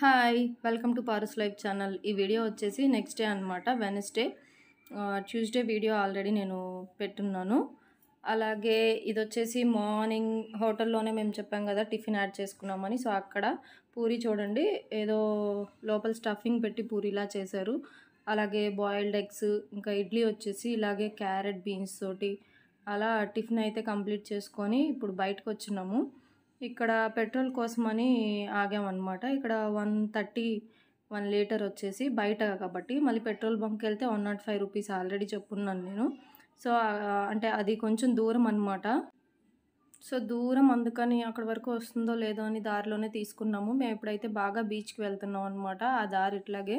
hi welcome to Paras life channel ఈ video వచ్చేసి next day అనమాట వెనస్డే ట్యూస్డే వీడియో ఆల్రెడీ నేను పెట్టున్నాను అలాగే ఇది వచ్చేసి మార్నింగ్ హోటల్లోనే మేము చెప్పాం కదా టిఫిన్ యాడ్ చేసుకున్నామని సో అక్కడ పూరి చూడండి ఏదో లోపల స్టఫింగ్ పెట్టి పూరిలా చేశారు అలాగే బాయిల్డ్ ఎగ్స్ ఇంకా ఇడ్లీ వచ్చేసి ఇలాగే క్యారెట్ బీన్స్ తోటి అలా టిఫిన్ అయితే కంప్లీట్ చేసుకొని ఇప్పుడు బయటకు వచ్చినాము ఇక్కడ పెట్రోల్ కోసమని ఆగామన్నమాట ఇక్కడ వన్ థర్టీ వన్ లీటర్ వచ్చేసి బయట కాబట్టి మళ్ళీ పెట్రోల్ బంక్కి వెళ్తే one not five rupees already చెప్పున్నాను నేను సో అంటే అది కొంచెం దూరం అనమాట సో దూరం అందుకని అక్కడ వరకు వస్తుందో లేదో అని దారిలోనే తీసుకున్నాము మేము ఎప్పుడైతే బాగా బీచ్కి వెళ్తున్నాం అనమాట ఆ దారి ఇట్లాగే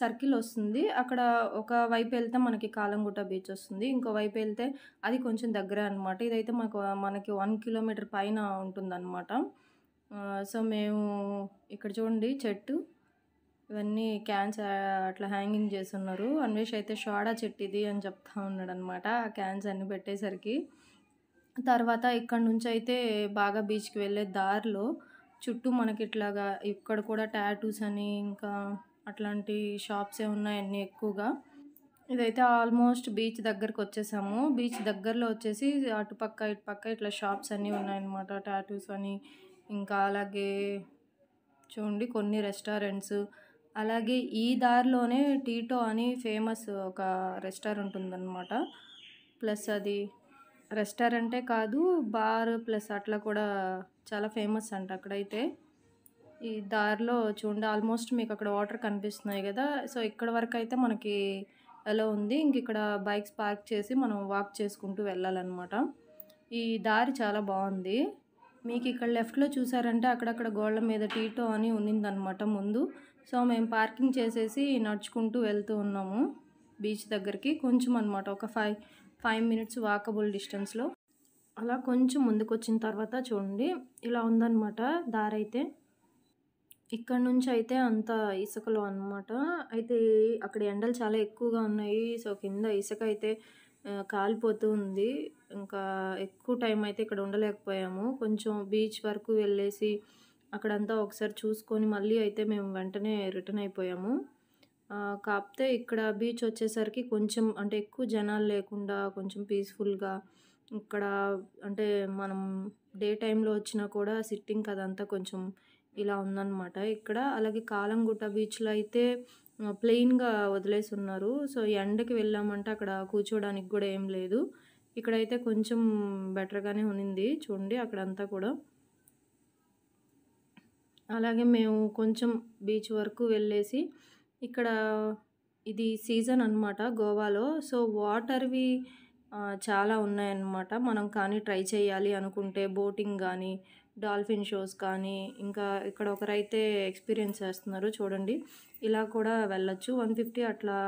సర్కిల్ వస్తుంది అక్కడ ఒక వైపు వెళ్తే మనకి కాలంగుట్ట బీచ్ వస్తుంది ఇంకో వైపు వెళ్తే అది కొంచెం దగ్గర అనమాట ఇదైతే మనకు మనకి వన్ కిలోమీటర్ పైన ఉంటుందన్నమాట సో మేము ఇక్కడ చూడండి చెట్టు ఇవన్నీ క్యాన్స్ అట్లా హ్యాంగింగ్ చేస్తున్నారు అన్వేష్ అయితే షోడా ఇది అని చెప్తా ఉన్నాడు అనమాట ఆ క్యాన్స్ అన్నీ పెట్టేసరికి తర్వాత ఇక్కడ నుంచి అయితే బాగా బీచ్కి వెళ్ళే దారిలో చుట్టూ మనకి ఇట్లాగా ఇక్కడ కూడా టాటూస్ అని ఇంకా అట్లాంటి షాప్సే ఉన్నాయన్నీ ఎక్కువగా ఇదైతే ఆల్మోస్ట్ బీచ్ దగ్గరకు వచ్చేసాము బీచ్ దగ్గరలో వచ్చేసి అటుపక్క ఇటుపక్క ఇట్లా షాప్స్ అన్నీ ఉన్నాయన్నమాట టాటూస్ అని ఇంకా అలాగే చూడండి కొన్ని రెస్టారెంట్స్ అలాగే ఈ దారిలోనే టీటో అని ఫేమస్ ఒక రెస్టారెంట్ ఉందన్నమాట ప్లస్ అది రెస్టారెంటే కాదు బార్ ప్లస్ అట్లా కూడా చాలా ఫేమస్ అంట అక్కడైతే ఈ దారిలో చూడండి ఆల్మోస్ట్ మీకు అక్కడ వాటర్ కనిపిస్తున్నాయి కదా సో ఇక్కడ వరకు అయితే మనకి ఎలా ఉంది ఇంక ఇక్కడ బైక్స్ పార్క్ చేసి మనం వాక్ చేసుకుంటూ వెళ్ళాలన్నమాట ఈ దారి చాలా బాగుంది మీకు ఇక్కడ లెఫ్ట్లో చూసారంటే అక్కడక్కడ గోళ్ళ మీద టీటో అని ఉన్నిందనమాట ముందు సో మేము పార్కింగ్ చేసేసి నడుచుకుంటూ వెళ్తూ ఉన్నాము బీచ్ దగ్గరికి కొంచెం అనమాట ఒక ఫైవ్ ఫైవ్ మినిట్స్ వాకబుల్ డిస్టెన్స్లో అలా కొంచెం ముందుకు వచ్చిన తర్వాత చూడండి ఇలా ఉందన్నమాట దారి అయితే ఇక్కడ నుంచి అయితే అంత ఇసుకలో అనమాట అయితే అక్కడ ఎండలు చాలా ఎక్కువగా ఉన్నాయి సో కింద ఇసుక అయితే కాలిపోతూ ఉంది ఇంకా ఎక్కువ టైం అయితే ఇక్కడ ఉండలేకపోయాము కొంచెం బీచ్ వరకు వెళ్ళేసి అక్కడంతా ఒకసారి చూసుకొని మళ్ళీ అయితే మేము వెంటనే రిటర్న్ అయిపోయాము కాకపోతే ఇక్కడ బీచ్ వచ్చేసరికి కొంచెం అంటే ఎక్కువ జనాలు లేకుండా కొంచెం పీస్ఫుల్గా ఇక్కడ అంటే మనం డే టైంలో వచ్చినా కూడా సిట్టింగ్ అదంతా కొంచెం ఇలా ఉందన్నమాట ఇక్కడ అలాగే కాలంగుట్ట బీచ్లో అయితే ప్లెయిన్గా వదిలేసి ఉన్నారు సో ఎండకి వెళ్ళామంటే అక్కడ కూర్చోడానికి కూడా ఏం లేదు ఇక్కడైతే కొంచెం బెటర్గానే ఉన్నింది చూడండి అక్కడంతా కూడా అలాగే మేము కొంచెం బీచ్ వరకు వెళ్ళేసి ఇక్కడ ఇది సీజన్ అనమాట గోవాలో సో వాటర్వి చాలా ఉన్నాయన్నమాట మనం కానీ ట్రై చేయాలి అనుకుంటే బోటింగ్ కానీ డాల్ఫిన్ షోస్ కానీ ఇంకా ఇక్కడ ఒకరైతే ఎక్స్పీరియన్స్ చేస్తున్నారు చూడండి ఇలా కూడా వెళ్ళచ్చు వన్ ఫిఫ్టీ అట్లా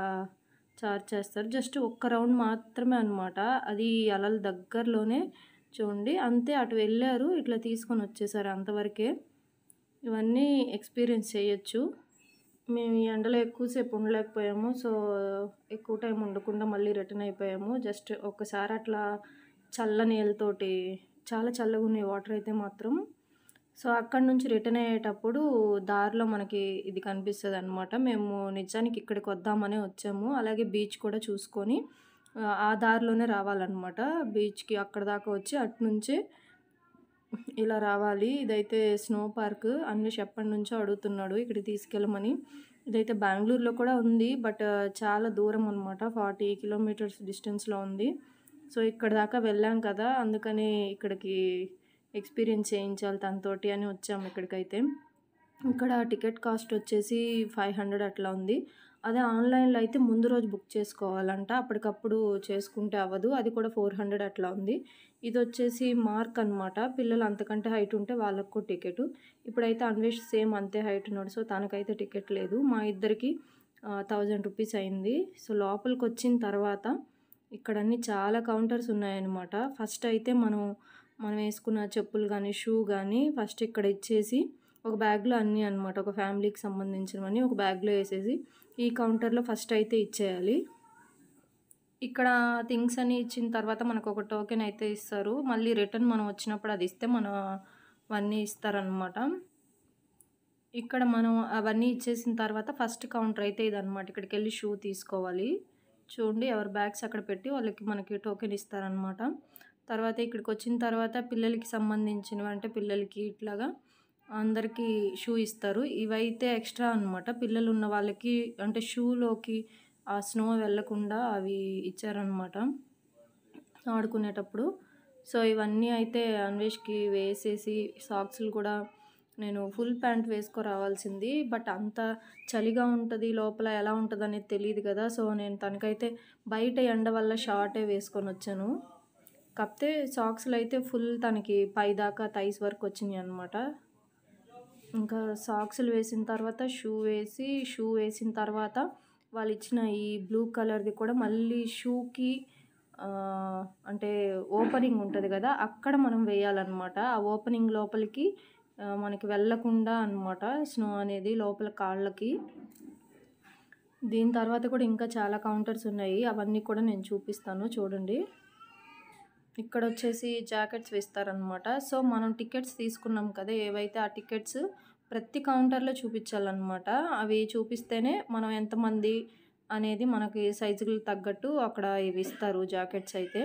చార్జ్ చేస్తారు జస్ట్ ఒక్క రౌండ్ మాత్రమే అనమాట అది అలల దగ్గరలోనే చూడండి అంతే అటు వెళ్ళారు ఇట్లా తీసుకొని వచ్చేసారు అంతవరకే ఇవన్నీ ఎక్స్పీరియన్స్ చేయొచ్చు మేము ఈ ఎండలో ఎక్కువసేపు ఉండలేకపోయాము సో ఎక్కువ టైం ఉండకుండా మళ్ళీ రిటర్న్ అయిపోయాము జస్ట్ ఒకసారి అట్లా చల్ల నీళ్ళతోటి చాలా చల్లగా ఉన్నాయి వాటర్ అయితే మాత్రం సో అక్కడ నుంచి రిటర్న్ అయ్యేటప్పుడు దారిలో మనకి ఇది కనిపిస్తుంది అనమాట మేము నిజానికి ఇక్కడికి వద్దామనే వచ్చాము అలాగే బీచ్ కూడా చూసుకొని ఆ దారిలోనే రావాలన్నమాట బీచ్కి అక్కడ దాకా వచ్చి అటు నుంచే ఇలా రావాలి ఇదైతే స్నో పార్క్ అన్నీ ఎప్పటి నుంచో అడుగుతున్నాడు ఇక్కడ తీసుకెళ్ళమని ఇదైతే బెంగళూరులో కూడా ఉంది బట్ చాలా దూరం అనమాట ఫార్టీ కిలోమీటర్స్ డిస్టెన్స్లో ఉంది సో ఇక్కడ దాకా వెళ్ళాం కదా అందుకని ఇక్కడికి ఎక్స్పీరియన్స్ చేయించాలి తనతోటి అని వచ్చాము ఇక్కడికైతే ఇక్కడ టికెట్ కాస్ట్ వచ్చేసి ఫైవ్ హండ్రెడ్ అట్లా ఉంది అదే ఆన్లైన్లో అయితే ముందు రోజు బుక్ చేసుకోవాలంట అప్పటికప్పుడు చేసుకుంటే అవ్వదు అది కూడా ఫోర్ హండ్రెడ్ అట్లా ఉంది ఇది వచ్చేసి మార్క్ అనమాట పిల్లలు అంతకంటే హైట్ ఉంటే వాళ్ళకు టికెట్ ఇప్పుడైతే అన్వేష్ సేమ్ అంతే హైట్ ఉన్నాడు సో తనకైతే టికెట్ లేదు మా ఇద్దరికి థౌజండ్ రూపీస్ అయింది సో లోపలికి వచ్చిన తర్వాత ఇక్కడ అన్ని చాలా కౌంటర్స్ ఉన్నాయన్నమాట ఫస్ట్ అయితే మనం మనం వేసుకున్న చెప్పులు కానీ షూ కానీ ఫస్ట్ ఇక్కడ ఇచ్చేసి ఒక బ్యాగ్లో అన్నీ అనమాట ఒక ఫ్యామిలీకి సంబంధించినవన్నీ ఒక బ్యాగ్లో వేసేసి ఈ కౌంటర్లో ఫస్ట్ అయితే ఇచ్చేయాలి ఇక్కడ థింగ్స్ అని ఇచ్చిన తర్వాత మనకు ఒక టోకెన్ అయితే ఇస్తారు మళ్ళీ రిటర్న్ మనం వచ్చినప్పుడు అది ఇస్తే మనం అవన్నీ ఇస్తారనమాట ఇక్కడ మనం అవన్నీ ఇచ్చేసిన తర్వాత ఫస్ట్ కౌంటర్ అయితే ఇదనమాట ఇక్కడికి వెళ్ళి షూ తీసుకోవాలి చూడండి ఎవరి బ్యాగ్స్ అక్కడ పెట్టి వాళ్ళకి మనకి టోకెన్ ఇస్తారనమాట తర్వాత ఇక్కడికి వచ్చిన తర్వాత పిల్లలకి సంబంధించినవి అంటే పిల్లలకి ఇట్లాగా అందరికీ షూ ఇస్తారు ఇవైతే ఎక్స్ట్రా అనమాట పిల్లలు ఉన్న వాళ్ళకి అంటే షూలోకి ఆ స్నో వెళ్లకుండా అవి ఇచ్చారనమాట ఆడుకునేటప్పుడు సో ఇవన్నీ అయితే అన్వేష్కి వేసేసి సాక్స్లు కూడా నేను ఫుల్ ప్యాంట్ వేసుకో రావాల్సింది బట్ అంత చలిగా ఉంటుంది లోపల ఎలా ఉంటుంది అనేది తెలియదు కదా సో నేను తనకైతే బయట ఎండ వల్ల షార్టే వేసుకొని వచ్చాను కాకపోతే సాక్స్లు అయితే ఫుల్ తనకి పైదాకా థైస్ వరకు వచ్చినాయి అనమాట ఇంకా సాక్స్లు వేసిన తర్వాత షూ వేసి షూ వేసిన తర్వాత వాళ్ళు ఇచ్చిన ఈ బ్లూ కలర్ది కూడా మళ్ళీ షూకి అంటే ఓపెనింగ్ ఉంటుంది కదా అక్కడ మనం వేయాలన్నమాట ఆ ఓపెనింగ్ లోపలికి మనకి వెళ్ళకుండా అనమాట స్నో అనేది లోపల కాళ్ళకి దీని తర్వాత కూడా ఇంకా చాలా కౌంటర్స్ ఉన్నాయి అవన్నీ కూడా నేను చూపిస్తాను చూడండి ఇక్కడ వచ్చేసి జాకెట్స్ వేస్తారనమాట సో మనం టికెట్స్ తీసుకున్నాం కదా ఏవైతే ఆ టికెట్స్ ప్రతి కౌంటర్లో చూపించాలన్నమాట అవి చూపిస్తేనే మనం ఎంతమంది అనేది మనకి సైజుకి తగ్గట్టు అక్కడ ఇవి ఇస్తారు జాకెట్స్ అయితే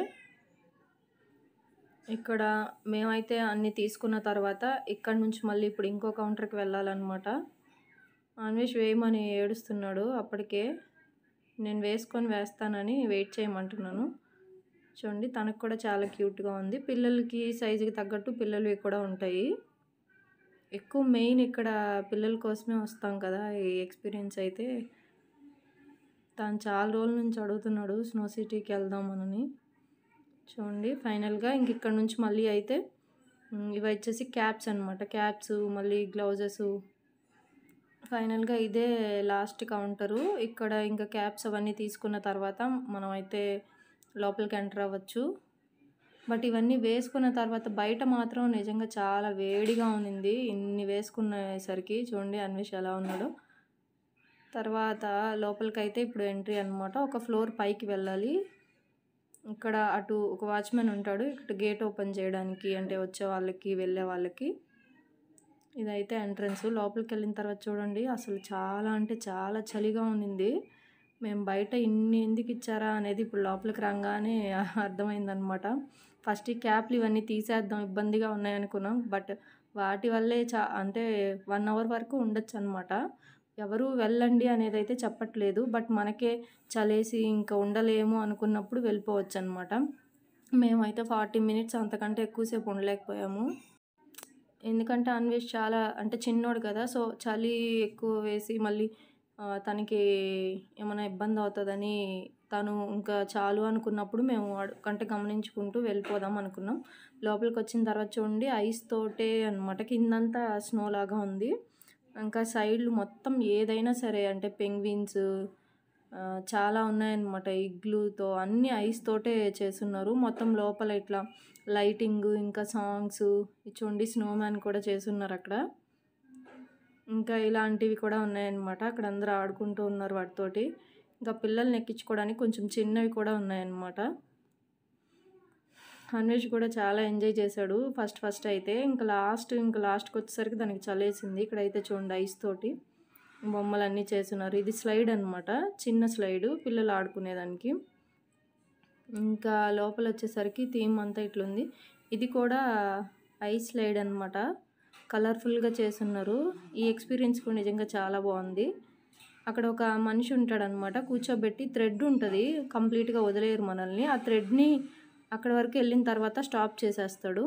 ఇక్కడ మేమైతే అన్నీ తీసుకున్న తర్వాత ఇక్కడ నుంచి మళ్ళీ ఇప్పుడు ఇంకో కౌంటర్కి వెళ్ళాలన్నమాట అన్వేష్ వేయమని ఏడుస్తున్నాడు అప్పటికే నేను వేసుకొని వేస్తానని వెయిట్ చేయమంటున్నాను చూడండి తనకు కూడా చాలా క్యూట్గా ఉంది పిల్లలకి సైజుకి తగ్గట్టు పిల్లలు కూడా ఉంటాయి ఎక్కువ మెయిన్ ఇక్కడ పిల్లల కోసమే వస్తాం కదా ఈ ఎక్స్పీరియన్స్ అయితే తను చాలా రోజుల నుంచి అడుగుతున్నాడు స్నో సిటీకి వెళ్దాం అని చూడండి ఫైనల్గా ఇంక ఇక్కడ నుంచి మళ్ళీ అయితే ఇవి వచ్చేసి క్యాప్స్ అనమాట క్యాప్స్ మళ్ళీ గ్లౌజెస్ ఫైనల్గా ఇదే లాస్ట్ కౌంటరు ఇక్కడ ఇంకా క్యాప్స్ అవన్నీ తీసుకున్న తర్వాత మనం అయితే లోపలికి ఎంటర్ అవ్వచ్చు బట్ ఇవన్నీ వేసుకున్న తర్వాత బయట మాత్రం నిజంగా చాలా వేడిగా ఉన్నింది ఇన్ని వేసుకునేసరికి చూడండి అన్వేష్ ఎలా ఉన్నాడు తర్వాత లోపలికైతే ఇప్పుడు ఎంట్రీ అనమాట ఒక ఫ్లోర్ పైకి వెళ్ళాలి ఇక్కడ అటు ఒక వాచ్మెన్ ఉంటాడు ఇక్కడ గేట్ ఓపెన్ చేయడానికి అంటే వచ్చే వాళ్ళకి వెళ్ళే వాళ్ళకి ఇదైతే ఎంట్రన్స్ లోపలికి వెళ్ళిన తర్వాత చూడండి అసలు చాలా అంటే చాలా చలిగా ఉన్నింది మేము బయట ఇన్ని ఎందుకు ఇచ్చారా అనేది ఇప్పుడు లోపలికి రాగానే అర్థమైందనమాట ఫస్ట్ ఈ క్యాప్లు ఇవన్నీ తీసేద్దాం ఇబ్బందిగా ఉన్నాయనుకున్నాం బట్ వాటి వల్లే చా అంటే వన్ అవర్ వరకు ఉండొచ్చు అనమాట ఎవరు వెళ్ళండి అనేది అయితే చెప్పట్లేదు బట్ మనకే చలేసి ఇంకా ఉండలేము అనుకున్నప్పుడు వెళ్ళిపోవచ్చు అనమాట మేమైతే ఫార్టీ మినిట్స్ అంతకంటే ఎక్కువసేపు ఉండలేకపోయాము ఎందుకంటే అన్వేష్ చాలా అంటే చిన్నోడు కదా సో చలి ఎక్కువ వేసి మళ్ళీ తనకి ఏమైనా ఇబ్బంది అవుతుందని తను ఇంకా చాలు అనుకున్నప్పుడు మేము కంటే గమనించుకుంటూ వెళ్ళిపోదాం అనుకున్నాం లోపలికి వచ్చిన తర్వాత చూడండి ఐస్ తోటే అనమాట కిందంతా స్నో లాగా ఉంది ఇంకా సైడ్లు మొత్తం ఏదైనా సరే అంటే పెంగ్విన్స్ చాలా ఉన్నాయన్నమాట ఇగ్లూతో అన్ని ఐస్ తోటే చేస్తున్నారు మొత్తం లోపల ఇట్లా లైటింగ్ ఇంకా సాంగ్స్ చూడండి స్నోమ్యాన్ కూడా చేస్తున్నారు అక్కడ ఇంకా ఇలాంటివి కూడా ఉన్నాయన్నమాట అక్కడ అందరూ ఆడుకుంటూ ఉన్నారు వాటితోటి ఇంకా పిల్లల్ని ఎక్కించుకోవడానికి కొంచెం చిన్నవి కూడా ఉన్నాయన్నమాట అన్వేష్ కూడా చాలా ఎంజాయ్ చేశాడు ఫస్ట్ ఫస్ట్ అయితే ఇంకా లాస్ట్ ఇంకా లాస్ట్కి వచ్చేసరికి దానికి చలేసింది ఇక్కడైతే చూడండి ఐస్ తోటి బొమ్మలు అన్నీ చేస్తున్నారు ఇది స్లైడ్ అనమాట చిన్న స్లైడ్ పిల్లలు ఆడుకునేదానికి ఇంకా లోపల వచ్చేసరికి థీమ్ అంతా ఇట్లుంది ఇది కూడా ఐస్ స్లైడ్ అనమాట కలర్ఫుల్గా చేసున్నారు ఈ ఎక్స్పీరియన్స్ కూడా నిజంగా చాలా బాగుంది అక్కడ ఒక మనిషి ఉంటాడనమాట కూర్చోబెట్టి థ్రెడ్ ఉంటుంది కంప్లీట్గా వదిలేయరు మనల్ని ఆ థ్రెడ్ని అక్కడ వరకు వెళ్ళిన తర్వాత స్టాప్ చేసేస్తాడు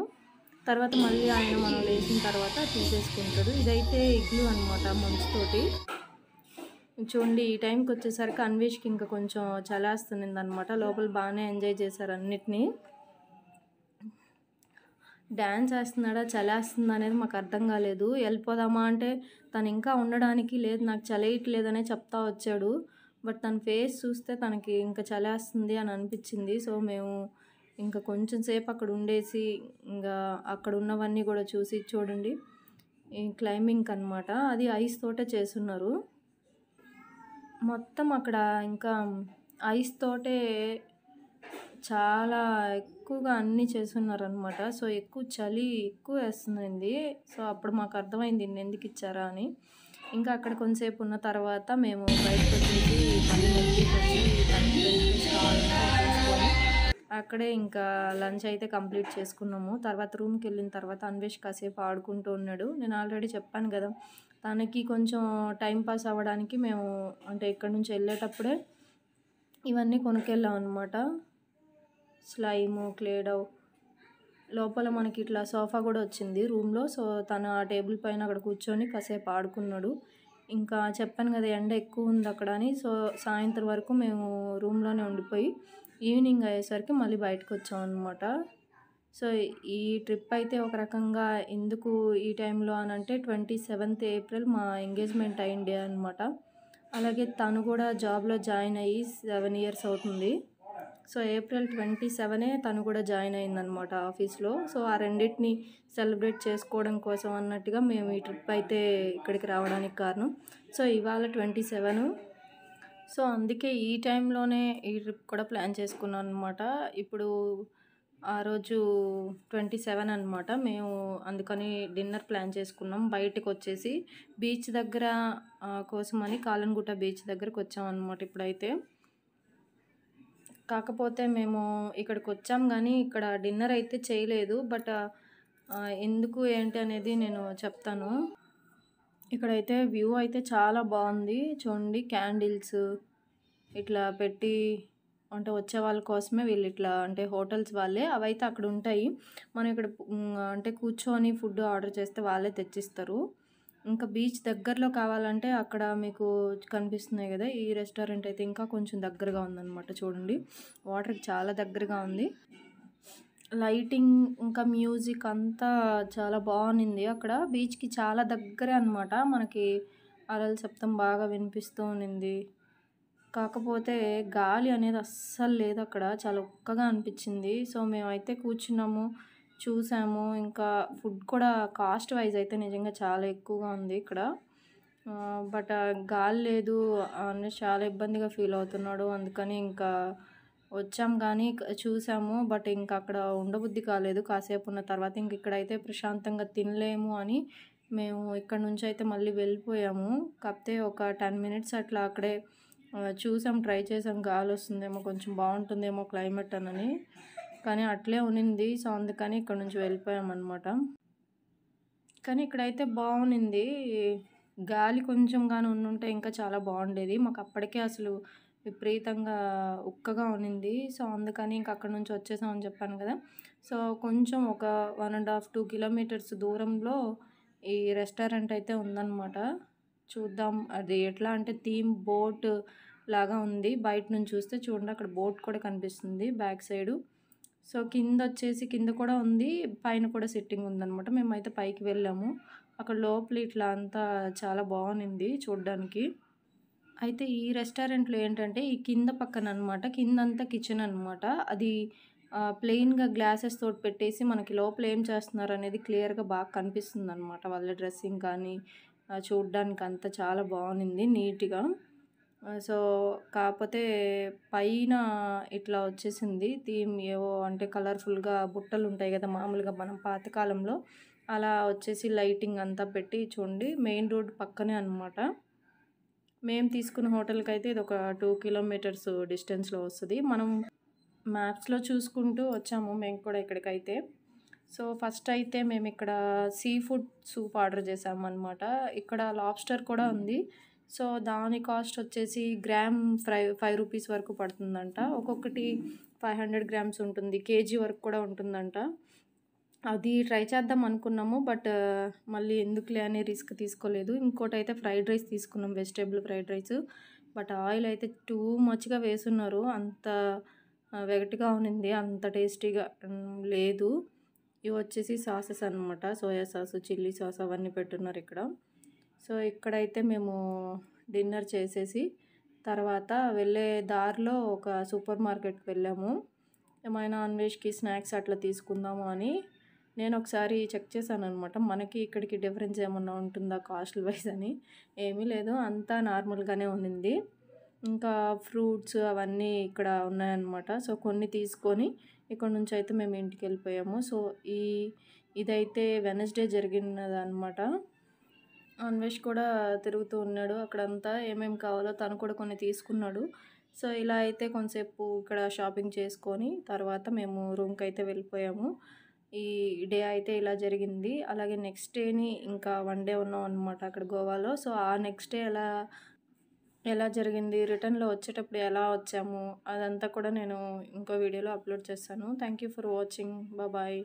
తర్వాత మళ్ళీ ఆయన మనం లేచిన తర్వాత తీసేసుకుంటాడు ఇదైతే ఇగ్లూ అనమాట మంచుతోటి చూడండి ఈ టైంకి వచ్చేసరికి అన్వేష్కి ఇంకా కొంచెం చలాస్తుంది అనమాట లోపల బాగానే ఎంజాయ్ చేశారు అన్నిటినీ డ్యాన్స్ వేస్తున్నాడా చలేస్తుందా అనేది మాకు అర్థం కాలేదు వెళ్ళిపోదామా అంటే తను ఇంకా ఉండడానికి లేదు నాకు చలేయట్లేదనే చెప్తా వచ్చాడు బట్ తన ఫేస్ చూస్తే తనకి ఇంకా చలేస్తుంది అని అనిపించింది సో మేము ఇంకా కొంచెం సేపు అక్కడ ఉండేసి ఇంకా అక్కడ ఉన్నవన్నీ కూడా చూసి చూడండి క్లైంబింగ్ అనమాట అది ఐస్ తోటే చేస్తున్నారు మొత్తం అక్కడ ఇంకా ఐస్ తోటే చాలా ఎక్కువగా అన్నీ అనమాట సో ఎక్కువ చలి ఎక్కువ వేస్తుంది సో అప్పుడు మాకు అర్థమైంది ఎందుకు ఇచ్చారా అని ఇంకా అక్కడ కొంతసేపు ఉన్న తర్వాత మేము అక్కడే ఇంకా లంచ్ అయితే కంప్లీట్ చేసుకున్నాము తర్వాత రూమ్కి వెళ్ళిన తర్వాత అన్వేష్ కాసేపు ఆడుకుంటూ ఉన్నాడు నేను ఆల్రెడీ చెప్పాను కదా తనకి కొంచెం టైం పాస్ అవ్వడానికి మేము అంటే ఇక్కడ నుంచి వెళ్ళేటప్పుడే ఇవన్నీ కొనుక్కెళ్ళాం అనమాట స్లైము క్లేడవ్ లోపల మనకి ఇట్లా సోఫా కూడా వచ్చింది రూమ్లో సో తను ఆ టేబుల్ పైన అక్కడ కూర్చొని కాసేపు ఆడుకున్నాడు ఇంకా చెప్పాను కదా ఎండ ఎక్కువ ఉంది అక్కడ అని సో సాయంత్రం వరకు మేము రూమ్లోనే ఉండిపోయి ఈవినింగ్ అయ్యేసరికి మళ్ళీ బయటకు వచ్చాం అనమాట సో ఈ ట్రిప్ అయితే ఒక రకంగా ఎందుకు ఈ టైంలో అని అంటే ట్వంటీ సెవెంత్ ఏప్రిల్ మా ఎంగేజ్మెంట్ అయిన అనమాట అలాగే తను కూడా జాబ్లో జాయిన్ అయ్యి సెవెన్ ఇయర్స్ అవుతుంది సో ఏప్రిల్ ట్వంటీ సెవెనే తను కూడా జాయిన్ అయిందనమాట ఆఫీస్లో సో ఆ రెండింటిని సెలబ్రేట్ చేసుకోవడం కోసం అన్నట్టుగా మేము ఈ ట్రిప్ అయితే ఇక్కడికి రావడానికి కారణం సో ఇవాళ ట్వంటీ సెవెను సో అందుకే ఈ టైంలోనే ఈ ట్రిప్ కూడా ప్లాన్ చేసుకున్నాను అనమాట ఇప్పుడు ఆ రోజు ట్వంటీ సెవెన్ అనమాట మేము అందుకని డిన్నర్ ప్లాన్ చేసుకున్నాం బయటకు వచ్చేసి బీచ్ దగ్గర కోసమని కాలంగుట్ట బీచ్ దగ్గరకు వచ్చామన్నమాట ఇప్పుడైతే కాకపోతే మేము ఇక్కడికి వచ్చాం కానీ ఇక్కడ డిన్నర్ అయితే చేయలేదు బట్ ఎందుకు ఏంటి అనేది నేను చెప్తాను ఇక్కడైతే వ్యూ అయితే చాలా బాగుంది చూడండి క్యాండిల్స్ ఇట్లా పెట్టి అంటే వచ్చే వాళ్ళ కోసమే వీళ్ళు ఇట్లా అంటే హోటల్స్ వాళ్ళే అవైతే అక్కడ ఉంటాయి మనం ఇక్కడ అంటే కూర్చొని ఫుడ్ ఆర్డర్ చేస్తే వాళ్ళే తెచ్చిస్తారు ఇంకా బీచ్ దగ్గరలో కావాలంటే అక్కడ మీకు కనిపిస్తున్నాయి కదా ఈ రెస్టారెంట్ అయితే ఇంకా కొంచెం దగ్గరగా ఉందన్నమాట చూడండి వాటర్కి చాలా దగ్గరగా ఉంది లైటింగ్ ఇంకా మ్యూజిక్ అంతా చాలా బాగుంది అక్కడ బీచ్కి చాలా దగ్గరే అనమాట మనకి అరల శబ్దం బాగా వినిపిస్తూ ఉంది కాకపోతే గాలి అనేది అస్సలు లేదు అక్కడ చాలా ఒక్కగా అనిపించింది సో మేమైతే కూర్చున్నాము చూసాము ఇంకా ఫుడ్ కూడా కాస్ట్ వైజ్ అయితే నిజంగా చాలా ఎక్కువగా ఉంది ఇక్కడ బట్ గాలి లేదు అని చాలా ఇబ్బందిగా ఫీల్ అవుతున్నాడు అందుకని ఇంకా వచ్చాం కానీ చూసాము బట్ ఇంకా అక్కడ ఉండబుద్ధి కాలేదు కాసేపు ఉన్న తర్వాత ఇంక ఇక్కడైతే ప్రశాంతంగా తినలేము అని మేము ఇక్కడ నుంచి అయితే మళ్ళీ వెళ్ళిపోయాము కాకపోతే ఒక టెన్ మినిట్స్ అట్లా అక్కడే చూసాం ట్రై చేసాం గాలి వస్తుందేమో కొంచెం బాగుంటుందేమో క్లైమేట్ అని కానీ అట్లే ఉనింది సో అందుకని ఇక్కడ నుంచి వెళ్ళిపోయాం అనమాట కానీ ఇక్కడైతే బాగునింది గాలి కొంచెం కానీ ఉండుంటే ఇంకా చాలా బాగుండేది మాకు అప్పటికే అసలు విపరీతంగా ఉక్కగా ఉన్నింది సో అందుకని ఇంక అక్కడ నుంచి వచ్చేసామని చెప్పాను కదా సో కొంచెం ఒక one and half two kilometres దూరంలో ఈ రెస్టారెంట్ అయితే ఉందన్నమాట చూద్దాం అది ఎట్లా అంటే థీమ్ బోట్ లాగా ఉంది బయట నుంచి చూస్తే చూడండి అక్కడ బోట్ కూడా కనిపిస్తుంది బ్యాక్ సైడు సో కింద వచ్చేసి కింద కూడా ఉంది పైన కూడా సిట్టింగ్ ఉందనమాట మేమైతే పైకి వెళ్ళాము అక్కడ లోపల ఇట్లా అంతా చాలా బాగుంది చూడ్డానికి అయితే ఈ రెస్టారెంట్లో ఏంటంటే ఈ కింద పక్కన అనమాట కింద అంతా కిచెన్ అనమాట అది ప్లెయిన్గా గ్లాసెస్ తోటి పెట్టేసి మనకి లోపల ఏం చేస్తున్నారు అనేది క్లియర్గా బాగా కనిపిస్తుంది అనమాట వాళ్ళ డ్రెస్సింగ్ కానీ చూడ్డానికి అంతా చాలా బాగుంది నీట్గా సో కాకపోతే పైన ఇట్లా వచ్చేసింది థీమ్ ఏవో అంటే కలర్ఫుల్గా బుట్టలు ఉంటాయి కదా మామూలుగా మనం పాతకాలంలో అలా వచ్చేసి లైటింగ్ అంతా పెట్టి చూడండి మెయిన్ రోడ్ పక్కనే అనమాట మేము తీసుకున్న హోటల్కి అయితే ఇది ఒక టూ కిలోమీటర్స్ డిస్టెన్స్లో వస్తుంది మనం మ్యాప్స్లో చూసుకుంటూ వచ్చాము మేము కూడా ఇక్కడికైతే సో ఫస్ట్ అయితే మేము ఇక్కడ సీ ఫుడ్ సూప్ ఆర్డర్ చేసాము అనమాట ఇక్కడ లాబ్స్టర్ కూడా ఉంది సో దాని కాస్ట్ వచ్చేసి గ్రామ్ ఫ్రై ఫైవ్ రూపీస్ వరకు పడుతుందంట ఒక్కొక్కటి ఫైవ్ హండ్రెడ్ గ్రామ్స్ ఉంటుంది కేజీ వరకు కూడా ఉంటుందంట అది ట్రై చేద్దాం అనుకున్నాము బట్ మళ్ళీ ఎందుకులే అనే రిస్క్ తీసుకోలేదు ఇంకోటి అయితే ఫ్రైడ్ రైస్ తీసుకున్నాం vegetable fried rice but oil అయితే టూ మచ్గా వేసున్నారు అంత వెగటిగా ఉన్నింది అంత టేస్టీగా లేదు ఇవి వచ్చేసి సాసెస్ అనమాట సోయా సాస్ చిల్లీ సాస్ అవన్నీ పెట్టున్నారు ఇక్కడ సో ఇక్కడైతే మేము డిన్నర్ చేసేసి తర్వాత వెళ్ళే దారిలో ఒక సూపర్ మార్కెట్కి వెళ్ళాము ఏమైనా అన్వేష్కి స్నాక్స్ అట్లా తీసుకుందాము అని నేను ఒకసారి చెక్ చేశాను అనమాట మనకి ఇక్కడికి డిఫరెన్స్ ఏమన్నా ఉంటుందా కాస్ట్ వైజ్ అని ఏమీ లేదు అంతా నార్మల్గానే ఉండింది ఇంకా ఫ్రూట్స్ అవన్నీ ఇక్కడ ఉన్నాయన్నమాట సో కొన్ని తీసుకొని ఇక్కడ నుంచి అయితే మేము ఇంటికి వెళ్ళిపోయాము సో ఈ ఇదైతే వెనస్డే జరిగినదనమాట అన్వేష్ కూడా తిరుగుతూ ఉన్నాడు అక్కడంతా ఏమేమి కావాలో తను కూడా కొన్ని తీసుకున్నాడు సో ఇలా అయితే కొంతసేపు ఇక్కడ షాపింగ్ చేసుకొని తర్వాత మేము రూమ్కి అయితే వెళ్ళిపోయాము ఈ డే అయితే ఇలా జరిగింది అలాగే నెక్స్ట్ డేని ఇంకా వన్ డే ఉన్నాం అనమాట అక్కడ గోవాలో సో ఆ నెక్స్ట్ డే ఎలా ఎలా జరిగింది రిటర్న్లో వచ్చేటప్పుడు ఎలా వచ్చాము అదంతా కూడా నేను ఇంకో వీడియోలో అప్లోడ్ చేస్తాను thank you for watching bye